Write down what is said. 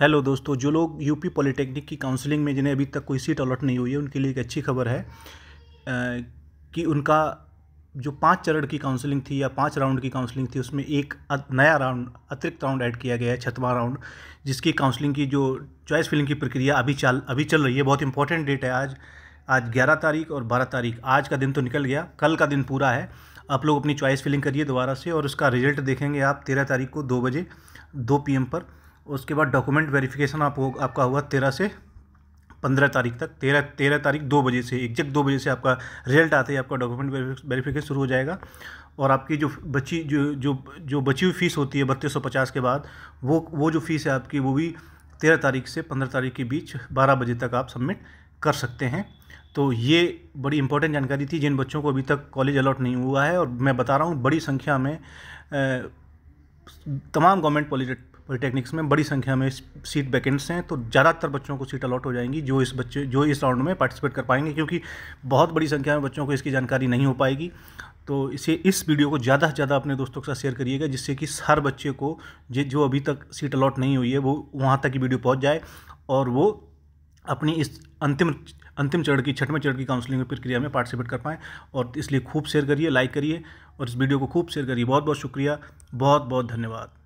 hello दोस्तों जो लोग यूपी पॉलिटेक्निक की काउंसलिंग में जिन्हें अभी तक कोई सीट अलॉट नहीं हुई है उनके लिए एक अच्छी खबर है कि उनका जो पाँच चरण की काउंसलिंग थी या पाँच राउंड की काउंसलिंग थी उसमें एक नया राउंड अतिरिक्त राउंड ऐड किया गया है छठवां राउंड जिसकी काउंसलिंग की जो चॉइस फिलिंग की प्रक्रिया अभी चल अभी चल रही है बहुत इंपॉर्टेंट डेट है आज आज 11 तारीख और 12 तारीख आज का दिन तो निकल गया कल का दिन पूरा है आप लोग अपनी चॉइस फिलिंग करिए दोबारा से और उसका रिजल्ट देखेंगे आप तेरह तारीख को दो बजे दो पी पर उसके बाद डॉक्यूमेंट वेरिफिकेशन आप आपका हुआ तेरह से पंद्रह तारीख तक तेरह तेरह तारीख दो बजे से एग्जैक्ट दो बजे से आपका रिजल्ट आते ही आपका डॉक्यूमेंट वेरिफिकेशन शुरू हो जाएगा और आपकी जो बची जो जो जो बची हुई फ़ीस होती है बत्तीस सौ पचास के बाद वो वो जो फ़ीस है आपकी वो भी तेरह तारीख से पंद्रह तारीख के बीच बारह बजे तक आप सबमिट कर सकते हैं तो ये बड़ी इंपॉर्टेंट जानकारी थी जिन बच्चों को अभी तक कॉलेज अलॉट नहीं हुआ है और मैं बता रहा हूँ बड़ी संख्या में तमाम गवर्नमेंट पॉलीटेक्निक्स में बड़ी संख्या में सीट वैकेंट्स हैं तो ज़्यादातर बच्चों को सीट अलॉट हो जाएंगी जो इस बच्चे जो इस राउंड में पार्टिसिपेट कर पाएंगे क्योंकि बहुत बड़ी संख्या में बच्चों को इसकी जानकारी नहीं हो पाएगी तो इसे इस वीडियो को ज़्यादा से ज़्यादा अपने दोस्तों के साथ शेयर करिएगा जिससे कि हर बच्चे को जो अभी तक सीट अलॉट नहीं हुई है वो वहाँ तक की वीडियो पहुँच जाए और वो अपनी इस अंतिम अंतिम चरण की छठवें चरण की काउंसलिंग प्रक्रिया में पार्टिसिपेट कर पाएँ और इसलिए खूब शेयर करिए लाइक करिए और इस वीडियो को खूब शेयर करिए बहुत बहुत शुक्रिया बहुत बहुत धन्यवाद